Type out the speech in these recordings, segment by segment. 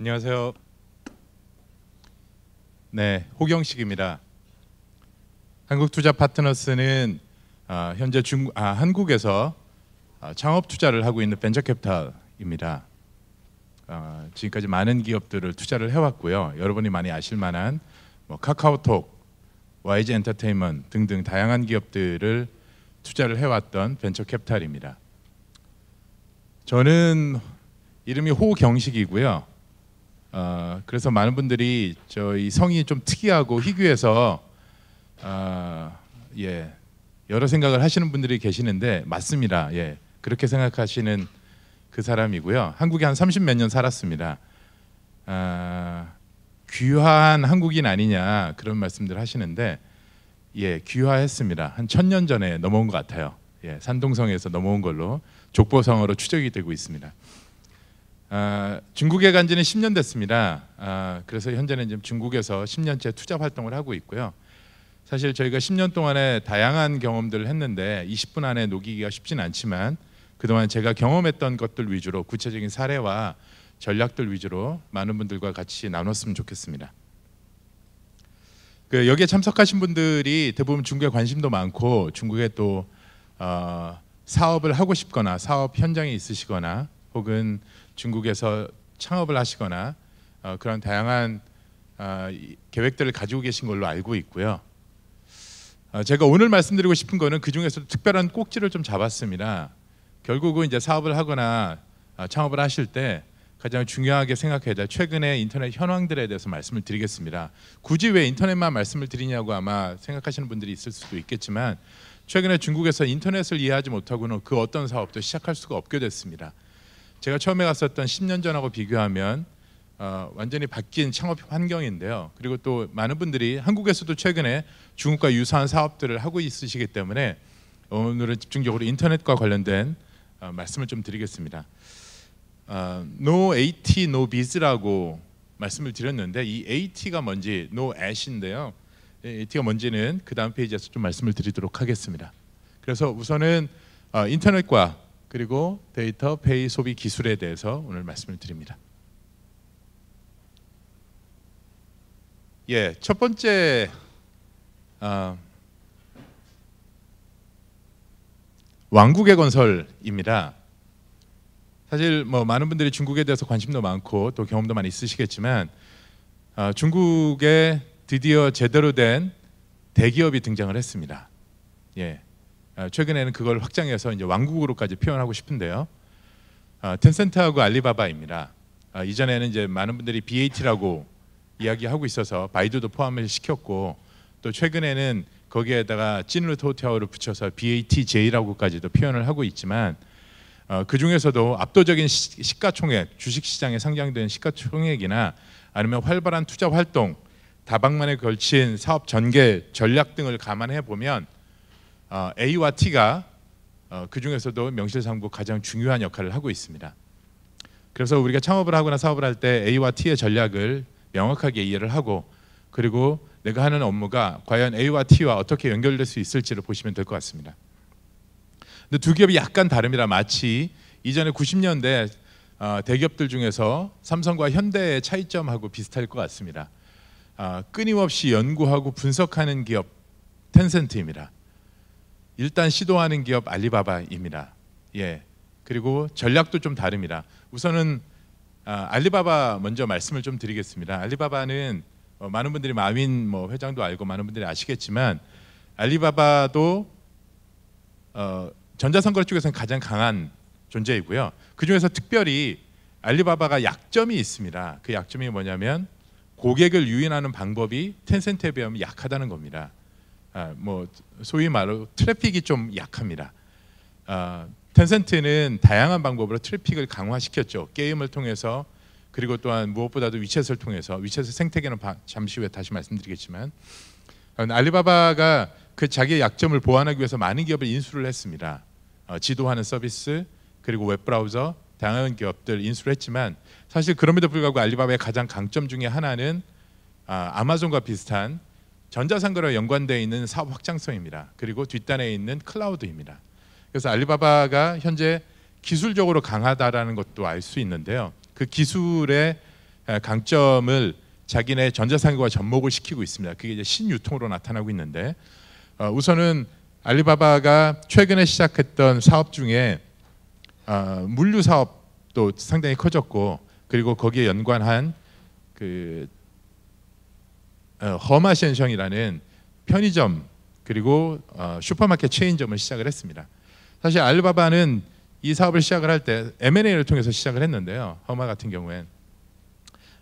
안녕하세요. 네, 호경식입니다. 한국투자파트너스는 아, 현재 중, 아, 한국에서 아, 창업 투자를 하고 있는 벤처캐피탈입니다. 아, 지금까지 많은 기업들을 투자를 해왔고요. 여러분이 많이 아실 만한 뭐 카카오톡, YG 엔터테인먼트 등등 다양한 기업들을 투자를 해왔던 벤처캐피탈입니다. 저는 이름이 호경식이고요. 어, 그래서 많은 분들이 저희 성이 좀 특이하고 희귀해서 어, 예, 여러 생각을 하시는 분들이 계시는데 맞습니다. 예, 그렇게 생각하시는 그 사람이고요. 한국에 한 30몇 년 살았습니다. 어, 귀화한 한국인 아니냐 그런 말씀들 하시는데 예, 귀화했습니다. 한 천 년 전에 넘어온 것 같아요. 예, 산동성에서 넘어온 걸로 족보성어로 추적이 되고 있습니다. 아, 중국에 간 지는 10년 됐습니다. 아, 그래서 현재는 지금 중국에서 10년째 투자 활동을 하고 있고요. 사실 저희가 10년 동안에 다양한 경험들을 했는데 20분 안에 녹이기가 쉽진 않지만 그동안 제가 경험했던 것들 위주로 구체적인 사례와 전략들 위주로 많은 분들과 같이 나눴으면 좋겠습니다. 그 여기에 참석하신 분들이 대부분 중국에 관심도 많고 중국에 또 어, 사업을 하고 싶거나 사업 현장에 있으시거나 혹은 중국에서 창업을 하시거나 어, 그런 다양한 어, 계획들을 가지고 계신 걸로 알고 있고요. 어, 제가 오늘 말씀드리고 싶은 거는 그 중에서도 특별한 꼭지를 좀 잡았습니다. 결국은 이제 사업을 하거나 어, 창업을 하실 때 가장 중요하게 생각해야 될 최근의 인터넷 현황들에 대해서 말씀을 드리겠습니다. 굳이 왜 인터넷만 말씀을 드리냐고 아마 생각하시는 분들이 있을 수도 있겠지만 최근에 중국에서 인터넷을 이해하지 못하고는 그 어떤 사업도 시작할 수가 없게 됐습니다. 제가 처음에 갔었던 10년 전하고 비교하면 어, 완전히 바뀐 창업 환경인데요. 그리고 또 많은 분들이 한국에서도 최근에 중국과 유사한 사업들을 하고 있으시기 때문에 오늘은 집중적으로 인터넷과 관련된 어, 말씀을 좀 드리겠습니다. 어, no AT, no biz라고 말씀을 드렸는데 이 AT가 뭔지 no a s 인데요 AT가 뭔지는 그 다음 페이지에서 좀 말씀을 드리도록 하겠습니다. 그래서 우선은 어, 인터넷과 그리고 데이터 페이 소비 기술에 대해서 오늘 말씀을 드립니다. 예, 첫 번째 어, 왕국의 건설입니다. 사실 뭐 많은 분들이 중국에 대해서 관심도 많고 또 경험도 많이 있으시겠지만 어, 중국에 드디어 제대로 된 대기업이 등장을 했습니다. 예, 아, 최근에는 그걸 확장해서 이제 왕국으로까지 표현하고 싶은데요. 아, 텐센트하고 알리바바입니다. 아, 이전에는 이제 많은 분들이 BAT라고 이야기하고 있어서 바이두도 포함을 시켰고 또 최근에는 거기에다가 찐루토티오를 붙여서 BATJ라고까지도 표현을 하고 있지만 어, 그 중에서도 압도적인 시, 가총액 주식시장에 상장된 시가총액이나 아니면 활발한 투자 활동, 다방면에 걸친 사업 전개 전략 등을 감안해 보면 어, A와 T가 어, 그 중에서도 명실상부 가장 중요한 역할을 하고 있습니다. 그래서 우리가 창업을 하거나 사업을 할 때 A와 T의 전략을 명확하게 이해를 하고 그리고 내가 하는 업무가 과연 A와 T와 어떻게 연결될 수 있을지를 보시면 될 것 같습니다. 근데 두 기업이 약간 다릅니다. 마치 이전에 90년대 어, 대기업들 중에서 삼성과 현대의 차이점하고 비슷할 것 같습니다. 아, 끊임없이 연구하고 분석하는 기업 텐센트입니다. 일단 시도하는 기업 알리바바입니다. 예. 그리고 전략도 좀 다릅니다. 우선은 아, 알리바바 먼저 말씀을 좀 드리겠습니다. 알리바바는 어, 많은 분들이 마윈 뭐 회장도 알고 많은 분들이 아시겠지만 알리바바도 어, 전자상거래 쪽에서는 가장 강한 존재이고요. 그 중에서 특별히 알리바바가 약점이 있습니다. 그 약점이 뭐냐면 고객을 유인하는 방법이 텐센트에 비하면 약하다는 겁니다. 아, 뭐 소위 말로 트래픽이 좀 약합니다. 아, 텐센트는 다양한 방법으로 트래픽을 강화시켰죠. 게임을 통해서 그리고 또한 무엇보다도 위챗을 통해서 위챗의 생태계는 잠시 후에 다시 말씀드리겠지만 아, 알리바바가 그 자기의 약점을 보완하기 위해서 많은 기업을 인수를 했습니다. 어, 지도하는 서비스 그리고 웹 브라우저 다양한 기업들 인수를 했지만 사실 그럼에도 불구하고 알리바바의 가장 강점 중에 하나는 아, 마존과 비슷한 전자상거래와 연관되어 있는 사업 확장성입니다. 그리고 뒷단에 있는 클라우드입니다. 그래서 알리바바가 현재 기술적으로 강하다라는 것도 알 수 있는데요. 그 기술의 강점을 자기네 전자상거와 접목을 시키고 있습니다. 그게 이제 신유통으로 나타나고 있는데 어, 우선은 알리바바가 최근에 시작했던 사업 중에 어, 물류 사업도 상당히 커졌고 그리고 거기에 연관한 그 어, 허마 센션이라는 편의점 그리고 어, 슈퍼마켓 체인점을 시작을 했습니다. 사실 알리바바는 이 사업을 시작을 할 때 M&A를 통해서 시작을 했는데요. 허마 같은 경우엔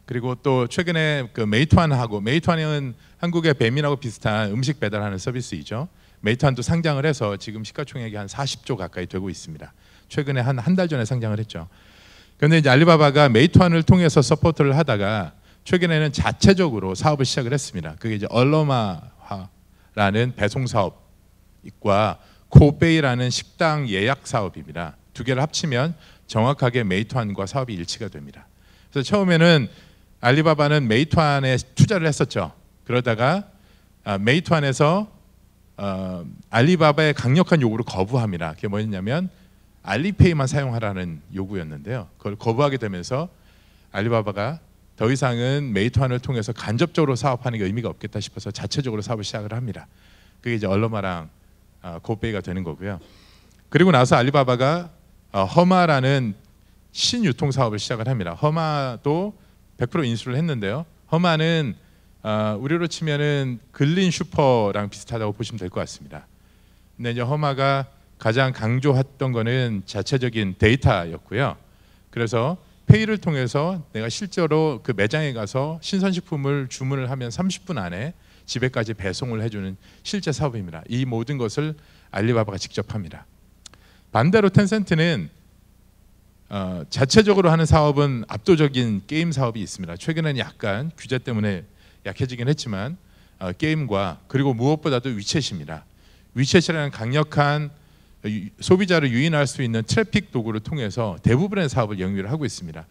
그리고 또 최근에 그 메이투안하고 메이투안은 한국의 배민하고 비슷한 음식 배달하는 서비스이죠. 메이투안도 상장을 해서 지금 시가총액이 한 40조 가까이 되고 있습니다. 최근에 한 한 달 전에 상장을 했죠. 그런데 이제 알리바바가 메이투안을 통해서 서포트를 하다가 최근에는 자체적으로 사업을 시작을 했습니다. 그게 이제 얼러마라는 배송 사업과 고베이라는 식당 예약 사업입니다. 두 개를 합치면 정확하게 메이투안과 사업이 일치가 됩니다. 그래서 처음에는 알리바바는 메이투안에 투자를 했었죠. 그러다가 아, 메이투안에서 어, 알리바바의 강력한 요구를 거부합니다. 그게 뭐였냐면 알리페이만 사용하라는 요구였는데요. 그걸 거부하게 되면서 알리바바가 더 이상은 메이트안을 통해서 간접적으로 사업하는 게 의미가 없겠다 싶어서 자체적으로 사업을 시작을 합니다. 그게 이제 얼러마랑 어, 고베이가 되는 거고요. 그리고 나서 알리바바가 어, 허마라는 신유통 사업을 시작을 합니다. 허마도 100% 인수를 했는데요. 허마는 어, 우리로 치면은 글린 슈퍼랑 비슷하다고 보시면 될 것 같습니다. 근데 이제 허마가 가장 강조했던 거는 자체적인 데이터였고요. 그래서 페이를 통해서 내가 실제로 그 매장에 가서 신선식품을 주문을 하면 30분 안에 집에까지 배송을 해주는 실제 사업입니다. 이 모든 것을 알리바바가 직접 합니다. 반대로 텐센트는 어, 자체적으로 하는 사업은 압도적인 게임 사업이 있습니다. 최근에는 약간 규제 때문에 약해지긴 했지만 어, 게임과 그리고 무엇보다도 위챗입니다. 위챗이라는 강력한 소비자를 유인할 수 있는 트래픽 도구를 통해서 대부분의 사업을 영위를 하고 있습니다.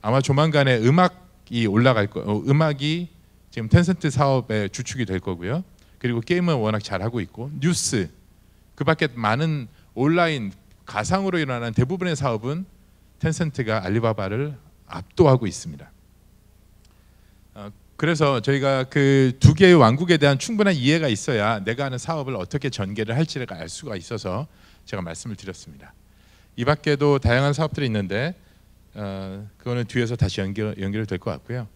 아마 조만간에 음악이 올라갈 거, 어, 음악이 지금 텐센트 사업의 주축이 될 거고요. 그리고 게임은 워낙 잘 하고 있고 뉴스 그밖에 많은 온라인 가상으로 일어나는 대부분의 사업은 텐센트가 알리바바를 압도하고 있습니다. 어, 그래서 저희가 그 두 개의 왕국에 대한 충분한 이해가 있어야 내가 하는 사업을 어떻게 전개를 할지를 알 수가 있어서 제가 말씀을 드렸습니다. 이 밖에도 다양한 사업들이 있는데 어, 그거는 뒤에서 다시 연결 연결될 것 같고요.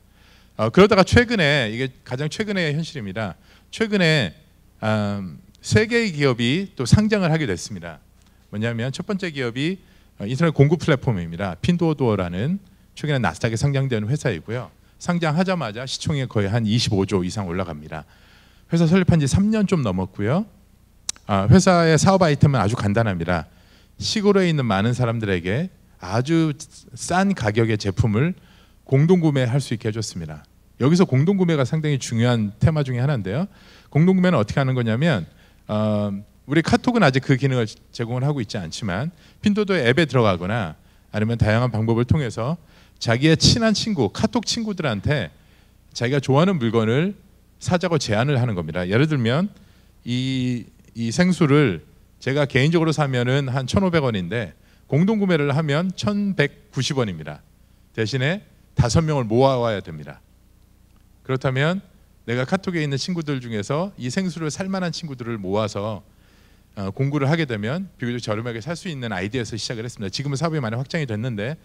어, 그러다가 최근에 이게 가장 최근의 현실입니다. 최근에 음, 세 개의 기업이 또 상장을 하게 됐습니다. 뭐냐면 첫 번째 기업이 어, 인터넷 공급 플랫폼입니다. 핀도어도어라는 최근에 나스닥에 상장되는 회사이고요. 상장하자마자 시총이 거의 한 25조 이상 올라갑니다. 회사 설립한 지 3년 좀 넘었고요. 아, 회사의 사업 아이템은 아주 간단합니다. 시골에 있는 많은 사람들에게 아주 싼 가격의 제품을 공동구매할 수 있게 해줬습니다. 여기서 공동구매가 상당히 중요한 테마 중에 하나인데요. 공동구매는 어떻게 하는 거냐면 어, 우리 카톡은 아직 그 기능을 제공을 하고 있지 않지만 핀도도 앱에 들어가거나 아니면 다양한 방법을 통해서 자기의 친한 친구, 카톡 친구들한테 자기가 좋아하는 물건을 사자고 제안을 하는 겁니다. 예를 들면 이이 생수를 제가 개인적으로 사면은 한 1,500원인데 공동 구매를 하면 1,190원입니다. 대신에 다섯 명을 모아와야 됩니다. 그렇다면 내가 카톡에 있는 친구들 중에서 이 생수를 살 만한 친구들을 모아서 어, 공구를 하게 되면 비교적 저렴하게 살 수 있는 아이디어에서 시작을 했습니다. 지금은 사업이 많이 확장이 됐는데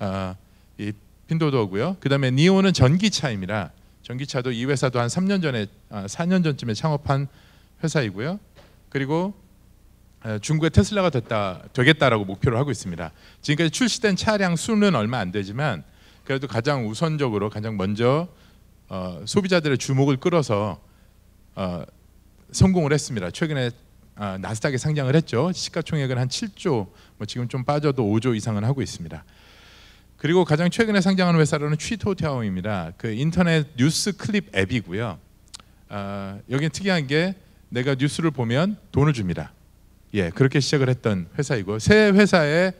어, 이 핀도도고요. 그다음에 니오는 전기차입니다. 전기차도 이 회사도 한 3년 전에 4년 아, 전쯤에 창업한 회사이고요. 그리고 중국의 테슬라가 됐다 되겠다라고 목표를 하고 있습니다. 지금까지 출시된 차량 수는 얼마 안 되지만 그래도 가장 우선적으로 가장 먼저 어, 소비자들의 주목을 끌어서 어, 성공을 했습니다. 최근에 어, 나스닥에 상장을 했죠. 시가총액은 한 7조, 뭐 지금 좀 빠져도 5조 이상은 하고 있습니다. 그리고 가장 최근에 상장한 회사로는 취토타오입니다. 그 인터넷 뉴스 클립 앱이고요. 아, 여기 특이한 게 내가 뉴스를 보면 돈을 줍니다. 예, 그렇게 시작을 했던 회사이고 새 회사에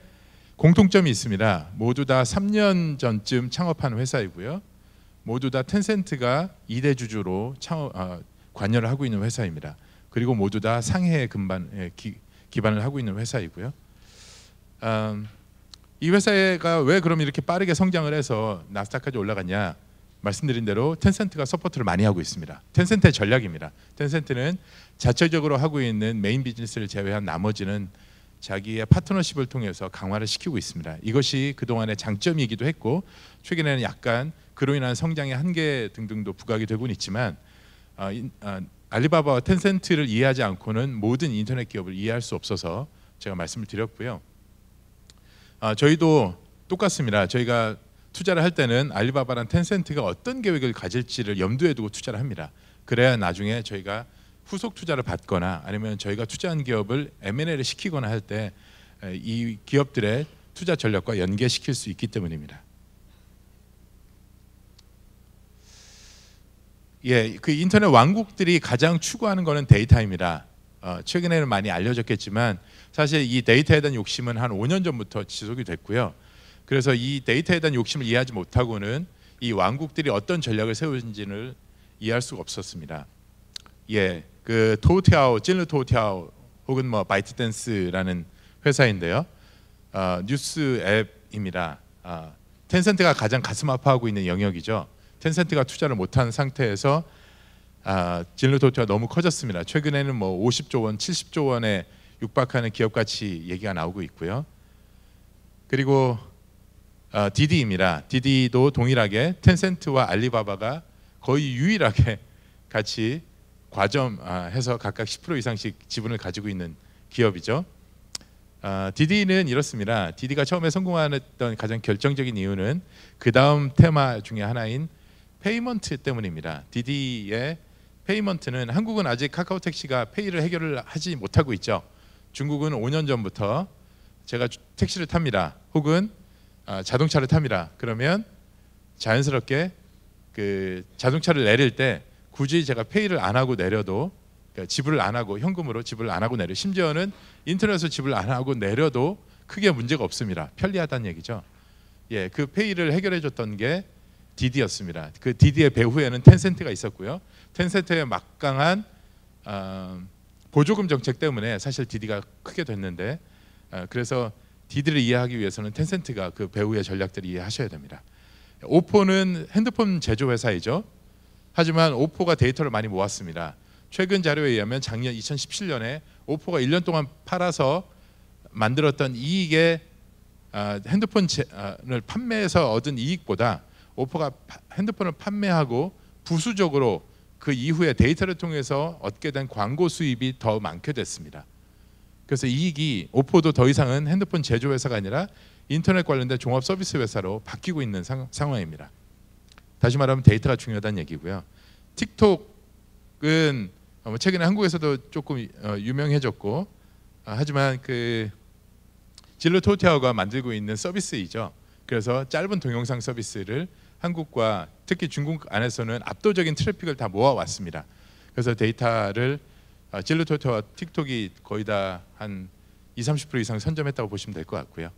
공통점이 있습니다. 모두 다 3년 전쯤 창업한 회사이고요. 모두 다 텐센트가 2대 주주로 창업, 어, 관여를 하고 있는 회사입니다. 그리고 모두 다 상해에 근반, 예, 기, 기반을 하고 있는 회사이고요. 음, 이 회사가 왜 그럼 이렇게 빠르게 성장을 해서 나스닥까지 올라갔냐? 말씀드린 대로 텐센트가 서포트를 많이 하고 있습니다. 텐센트의 전략입니다. 텐센트는 자체적으로 하고 있는 메인 비즈니스를 제외한 나머지는 자기의 파트너십을 통해서 강화를 시키고 있습니다. 이것이 그동안의 장점이기도 했고 최근에는 약간 그로 인한 성장의 한계 등등도 부각이 되고는 있지만 아, 인, 아, 알리바바와 텐센트를 이해하지 않고는 모든 인터넷 기업을 이해할 수 없어서 제가 말씀을 드렸고요. 아, 저희도 똑같습니다. 저희가 투자를 할 때는 알리바바랑 텐센트가 어떤 계획을 가질지를 염두에 두고 투자를 합니다. 그래야 나중에 저희가 후속 투자를 받거나 아니면 저희가 투자한 기업을 M&A를 시키거나 할 때 이 기업들의 투자 전략과 연계시킬 수 있기 때문입니다. 예, 그 인터넷 왕국들이 가장 추구하는 것은 데이터입니다. 어, 최근에는 많이 알려졌겠지만 사실 이 데이터에 대한 욕심은 한 5년 전부터 지속이 됐고요. 그래서 이 데이터에 대한 욕심을 이해하지 못하고는 이 왕국들이 어떤 전략을 세우는지를 이해할 수가 없었습니다. 예, 그 토티아오, 찔르 토티아오 혹은 뭐 바이트댄스라는 회사인데요. 어, 뉴스 앱입니다. 어, 텐센트가 가장 가슴 아파하고 있는 영역이죠. 텐센트가 투자를 못한 상태에서 아, 진로 도트가 너무 커졌습니다. 최근에는 뭐 50조 원, 70조 원에 육박하는 기업 가치 얘기가 나오고 있고요. 그리고 어, 디디입니다. 디디도 동일하게 텐센트와 알리바바가 거의 유일하게 같이 과점해서 아, 각각 10% 이상씩 지분을 가지고 있는 기업이죠. 어, 디디는 이렇습니다. 디디가 처음에 성공했던 가장 결정적인 이유는 그 다음 테마 중에 하나인 페이먼트 때문입니다. 디디의 페이먼트는 한국은 아직 카카오택시가 페이를 해결을 하지 못하고 있죠. 중국은 5년 전부터 제가 택시를 탑니다. 혹은 아, 자동차를 탑니다. 그러면 자연스럽게 그 자동차를 내릴 때 굳이 제가 페이를 안 하고 내려도 그러니까 지불을 안 하고 현금으로 지불을 안 하고 내려 심지어는 인터넷으로 지불을 안 하고 내려도 크게 문제가 없습니다. 편리하다는 얘기죠. 예, 그 페이를 해결해 줬던 게 디디였습니다. 그 디디의 배후에는 텐센트가 있었고요. 텐센트의 막강한 어, 보조금 정책 때문에 사실 디디가 크게 됐는데 어, 그래서 디들를 이해하기 위해서는 텐센트가 그배우의 전략들을 이해하셔야 됩니다. 오포는 핸드폰 제조 회사이죠. 하지만 오포가 데이터를 많이 모았습니다. 최근 자료에 의하면 작년 2017년에 오포가 1년 동안 팔아서 만들었던 이익의 아, 핸드폰을 아, 판매해서 얻은 이익보다 오포가 핸드폰을 판매하고 부수적으로 그 이후에 데이터를 통해서 얻게 된 광고 수입이 더 많게 됐습니다. 그래서 이익이 오포도 더 이상은 핸드폰 제조 회사가 아니라 인터넷 관련된 종합 서비스 회사로 바뀌고 있는 상, 황입니다 다시 말하면 데이터가 중요하다는 얘기고요. 틱톡은 어, 최근에 한국에서도 조금 어, 유명해졌고 아, 하지만 그 진로 토티아오가 만들고 있는 서비스이죠. 그래서 짧은 동영상 서비스를 한국과 특히 중국 안에서는 압도적인 트래픽을 다 모아왔습니다. 그래서 데이터를 아, 젤로토토와 틱톡이 거의 다 한 20, 30% 이상 선점했다고 보시면 될 것 같고요.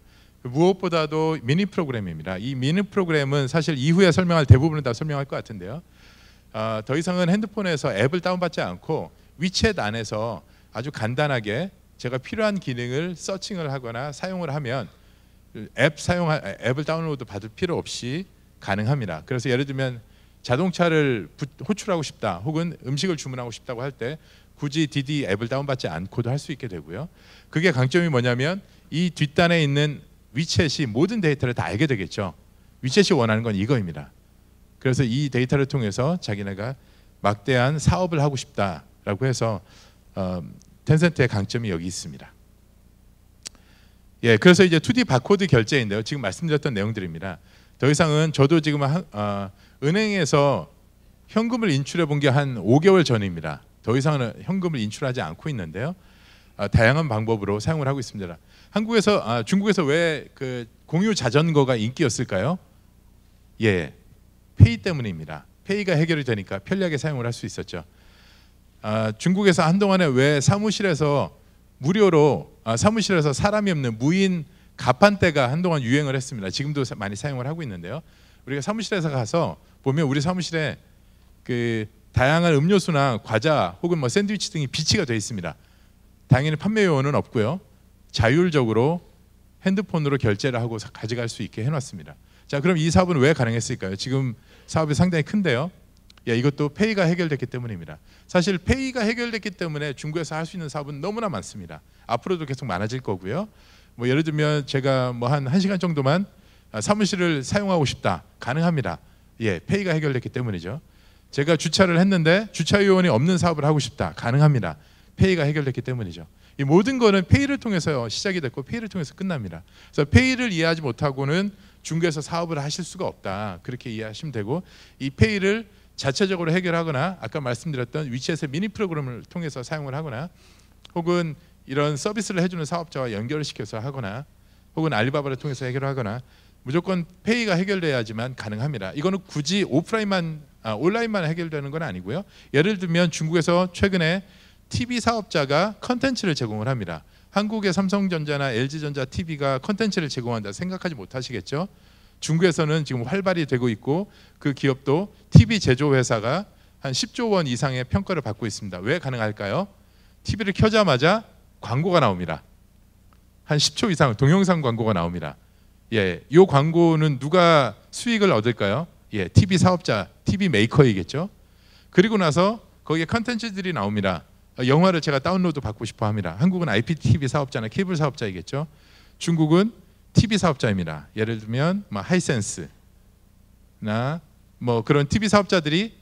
무엇보다도 미니 프로그램입니다. 이 미니 프로그램은 사실 이후에 설명할 대부분은 다 설명할 것 같은데요. 아, 더 이상은 핸드폰에서 앱을 다운받지 않고 위챗 안에서 아주 간단하게 제가 필요한 기능을 서칭을 하거나 사용을 하면 앱 사용 앱을 다운로드 받을 필요 없이 가능합니다. 그래서 예를 들면 자동차를 호출하고 싶다 혹은 음식을 주문하고 싶다고 할때 굳이 DD 앱을 다운받지 않고도 할 수 있게 되고요. 그게 강점이 뭐냐면 이 뒷단에 있는 위챗이 모든 데이터를 다 알게 되겠죠. 위챗이 원하는 건 이거입니다. 그래서 이 데이터를 통해서 자기네가 막대한 사업을 하고 싶다라고 해서 어, 텐센트의 강점이 여기 있습니다. 예, 그래서 이제 2D 바코드 결제인데요. 지금 말씀드렸던 내용들입니다. 더 이상은 저도 지금 한, 어, 은행에서 현금을 인출해 본 게 한 5개월 전입니다. 더 이상은 현금을 인출하지 않고 있는데요. 아, 다양한 방법으로 사용을 하고 있습니다. 한국에서 아, 중국에서 왜 그 공유 자전거가 인기였을까요? 예, 페이 때문입니다. 페이가 해결이 되니까 편리하게 사용을 할 수 있었죠. 아, 중국에서 한동안에 왜 사무실에서 무료로 아, 사무실에서 사람이 없는 무인 가판대가 한동안 유행을 했습니다. 지금도 많이 사용을 하고 있는데요. 우리가 사무실에서 가서 보면 우리 사무실에 그 다양한 음료수나 과자 혹은 뭐 샌드위치 등이 비치가 되어 있습니다. 당연히 판매 요원은 없고요. 자율적으로 핸드폰으로 결제를 하고 가져갈 수 있게 해놨습니다. 자, 그럼 이 사업은 왜 가능했을까요? 지금 사업이 상당히 큰데요. 야, 이것도 페이가 해결됐기 때문입니다. 사실 페이가 해결됐기 때문에 중국에서 할 수 있는 사업은 너무나 많습니다. 앞으로도 계속 많아질 거고요. 뭐 예를 들면 제가 뭐 한 1시간 정도만 아, 사무실을 사용하고 싶다. 가능합니다. 예, 페이가 해결됐기 때문이죠. 제가 주차를 했는데 주차 요원이 없는 사업을 하고 싶다. 가능합니다. 페이가 해결됐기 때문이죠. 이 모든 거는 페이를 통해서 시작이 됐고 페이를 통해서 끝납니다. 그래서 페이를 이해하지 못하고는 중개사 사업을 하실 수가 없다. 그렇게 이해하시면 되고 이 페이를 자체적으로 해결하거나 아까 말씀드렸던 위치에서 미니 프로그램을 통해서 사용을 하거나 혹은 이런 서비스를 해주는 사업자와 연결을 시켜서 하거나 혹은 알리바바를 통해서 해결하거나 무조건 페이가 해결돼야지만 가능합니다. 이거는 굳이 오프라인만 아, 온라인만 해결되는 건 아니고요. 예를 들면 중국에서 최근에 TV 사업자가 컨텐츠를 제공을 합니다. 한국의 삼성전자나 LG전자 TV가 컨텐츠를 제공한다 생각하지 못하시겠죠? 중국에서는 지금 활발히 되고 있고 그 기업도 TV 제조 회사가 한 10조 원 이상의 평가를 받고 있습니다. 왜 가능할까요? TV를 켜자마자 광고가 나옵니다. 한 10초 이상 동영상 광고가 나옵니다. 예, 이 광고는 누가 수익을 얻을까요? 예, TV 사업자, TV 메이커이겠죠. 그리고 나서 거기에 컨텐츠들이 나옵니다. 어, 영화를 제가 다운로드 받고 싶어 합니다. 한국은 IPTV 사업자나 케이블 사업자이겠죠. 중국은 TV 사업자입니다. 예를 들면 뭐 하이센스나 뭐 그런 TV 사업자들이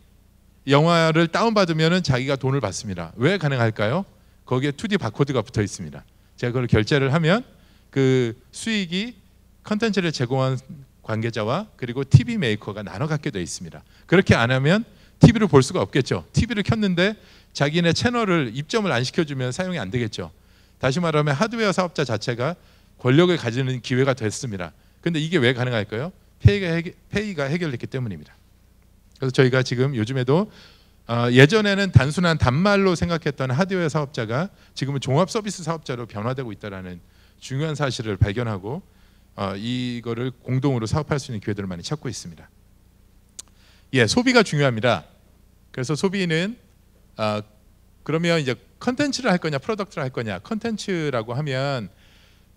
영화를 다운받으면 자기가 돈을 받습니다. 왜 가능할까요? 거기에 2D 바코드가 붙어 있습니다. 제가 그걸 결제를 하면 그 수익이 컨텐츠를 제공한 관계자와 그리고 TV 메이커가 나눠 갖게 되어 있습니다. 그렇게 안 하면 TV를 볼 수가 없겠죠. TV를 켰는데 자기네 채널을 입점을 안 시켜주면 사용이 안 되겠죠. 다시 말하면 하드웨어 사업자 자체가 권력을 가지는 기회가 됐습니다. 근데 이게 왜 가능할까요? 페이가, 해결, 페이가 해결됐기 때문입니다. 그래서 저희가 지금 요즘에도 어, 예전에는 단순한 단말로 생각했던 하드웨어 사업자가 지금은 종합 서비스 사업자로 변화되고 있다는 중요한 사실을 발견하고 어, 이거를 공동으로 사업할 수 있는 기회들을 많이 찾고 있습니다. 예, 소비가 중요합니다. 그래서 소비는 어, 그러면 이제 컨텐츠를 할 거냐, 프로덕트를 할 거냐. 컨텐츠라고 하면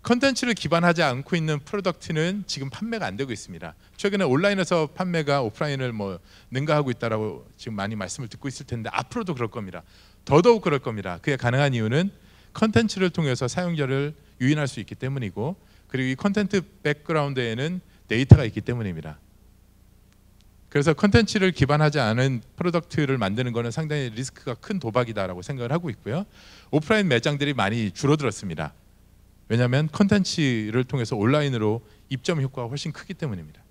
컨텐츠를 기반하지 않고 있는 프로덕트는 지금 판매가 안 되고 있습니다. 최근에 온라인에서 판매가 오프라인을 뭐 능가하고 있다라고 지금 많이 말씀을 듣고 있을 텐데 앞으로도 그럴 겁니다. 더더욱 그럴 겁니다. 그게 가능한 이유는 컨텐츠를 통해서 사용자를 유인할 수 있기 때문이고 그리고 이 컨텐츠 백그라운드에는 데이터가 있기 때문입니다. 그래서 컨텐츠를 기반하지 않은 프로덕트를 만드는 것은 상당히 리스크가 큰 도박이다라고 생각을 하고 있고요. 오프라인 매장들이 많이 줄어들었습니다. 왜냐하면 컨텐츠를 통해서 온라인으로 입점 효과가 훨씬 크기 때문입니다.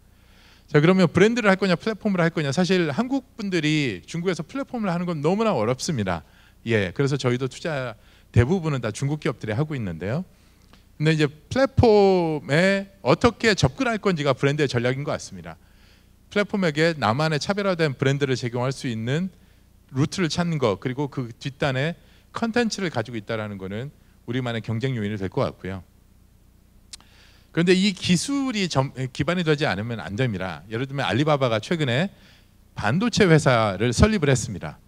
자 그러면 브랜드를 할 거냐 플랫폼을 할 거냐 사실 한국 분들이 중국에서 플랫폼을 하는 건 너무나 어렵습니다. 예, 그래서 저희도 투자 대부분은 다 중국 기업들이 하고 있는데요. 근데 이제 플랫폼에 어떻게 접근할 건지가 브랜드의 전략인 것 같습니다. 플랫폼에게 나만의 차별화된 브랜드를 제공할 수 있는 루트를 찾는 것 그리고 그 뒷단에 컨텐츠를 가지고 있다라는 것은 우리만의 경쟁 요인이 될 것 같고요. 그런데 이 기술이 점, 기반이 되지 않으면 안 됩니다. 예를 들면 알리바바가 최근에 반도체 회사를 설립을 했습니다.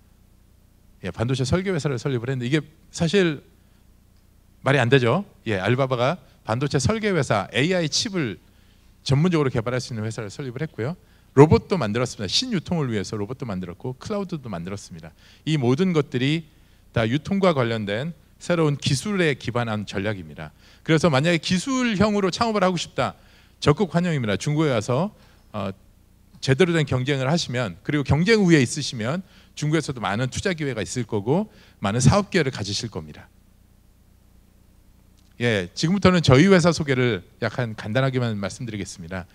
예, 반도체 설계 회사를 설립을 했는데 이게 사실 말이 안 되죠. 예, 알바바가 반도체 설계 회사 AI 칩을 전문적으로 개발할 수 있는 회사를 설립을 했고요. 로봇도 만들었습니다. 신유통을 위해서 로봇도 만들었고 클라우드도 만들었습니다. 이 모든 것들이 다 유통과 관련된 새로운 기술에 기반한 전략입니다. 그래서 만약에 기술형으로 창업을 하고 싶다. 적극 환영입니다. 중국에 가서 어, 제대로 된 경쟁을 하시면 그리고 경쟁 우위에 있으시면 중국에서도 많은 투자 기회가 있을 거고 많은 사업 기회를 가지실 겁니다. 예, 지금부터는 저희 회사 소개를 약간 간단하게만 말씀드리겠습니다.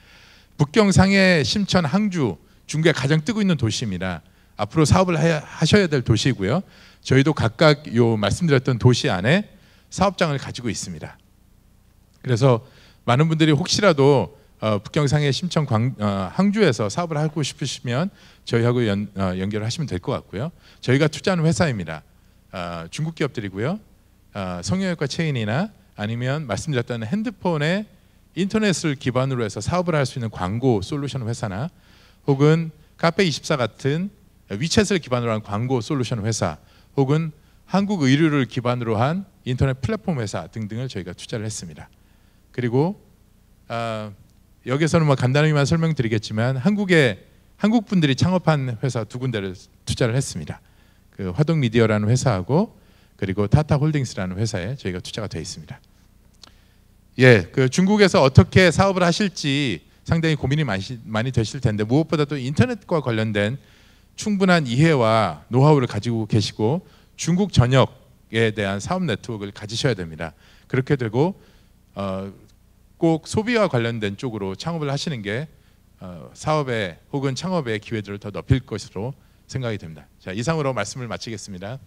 북경 상해 심천 항주 중국 가장 뜨고 있는 도시입니다. 앞으로 사업을 하셔야 될 도시이고요. 저희도 각각 요 말씀드렸던 도시 안에 사업장을 가지고 있습니다. 그래서 많은 분들이 혹시라도 어, 북경 상해 심천 광, 어, 항주에서 사업을 하고 싶으시면 저희하고 연, 어, 결을 하시면 될 것 같고요. 저희가 투자하는 회사입니다. 아, 중국 기업들이고요. 아, 성형외과 체인이나 아니면 말씀드렸던 핸드폰에 인터넷을 기반으로 해서 사업을 할 수 있는 광고 솔루션 회사나 혹은 카페24 같은 위챗을 기반으로 한 광고 솔루션 회사 혹은 한국 의류를 기반으로 한 인터넷 플랫폼 회사 등등을 저희가 투자를 했습니다. 그리고 어, 아, 여기서는 뭐 간단히만 설명드리겠지만 한국에 한국 분들이 창업한 회사 두 군데를 투자를 했습니다. 그 화동 미디어라는 회사하고 그리고 타타 홀딩스라는 회사에 저희가 투자가 되어 있습니다. 예, 그 중국에서 어떻게 사업을 하실지 상당히 고민이 많이, 많이 되실 텐데 무엇보다도 인터넷과 관련된 충분한 이해와 노하우를 가지고 계시고 중국 전역에 대한 사업 네트워크를 가지셔야 됩니다. 그렇게 되고 어, 꼭 소비와 관련된 쪽으로 창업을 하시는 게 어, 사업에 혹은 창업의 기회들을 더 넓힐 것으로 생각이 됩니다. 자, 이상으로 말씀을 마치겠습니다.